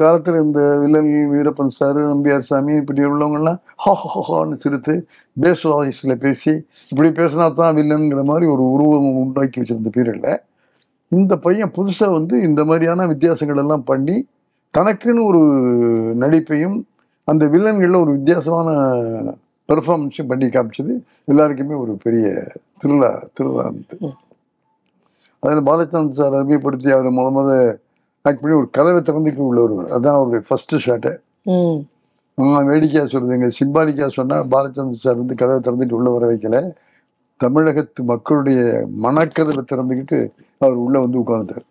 காலத்தில் இந்த villain Veerappan sir Nambiar சாமி இப்படி உள்ளவங்கள்லாம் ஹா ஹான்னு சிரித்து பேஸ் வாய்ஸில் பேசி இப்படி பேசினா தான் வில்லனுங்கிற மாதிரி ஒரு உருவம் உண்டாக்கி வச்சிருந்த பீரியடில் இந்த பையன் புதுசாக வந்து இந்த மாதிரியான வித்தியாசங்கள் எல்லாம் பண்ணி தனக்குன்னு ஒரு நடிப்பையும் அந்த வில்லன்களில் ஒரு வித்தியாசமான பெர்ஃபார்மன்ஸும் பண்ணி காமிச்சது எல்லாருக்குமே ஒரு பெரிய திருவிழா திருவிழா அதில் பாலச்சந்திரன் சார் அறிமுகப்படுத்தி அவர் முத முத ஆக்சுவலி ஒரு கதவை திறந்துட்டு உள்ளவர் அதுதான் அவருடைய ஃபர்ஸ்ட் ஷாட்டு நான் வேடிக்கையாக சொல்றதுங்க சிம்பாலிக்காக சொன்னால் பாலச்சந்திர சார் வந்து கதவை திறந்துட்டு உள்ள வர வைக்கல தமிழகத்து மக்களுடைய மனக்கதவை திறந்துக்கிட்டு அவர் உள்ளே வந்து உட்காந்துட்டார்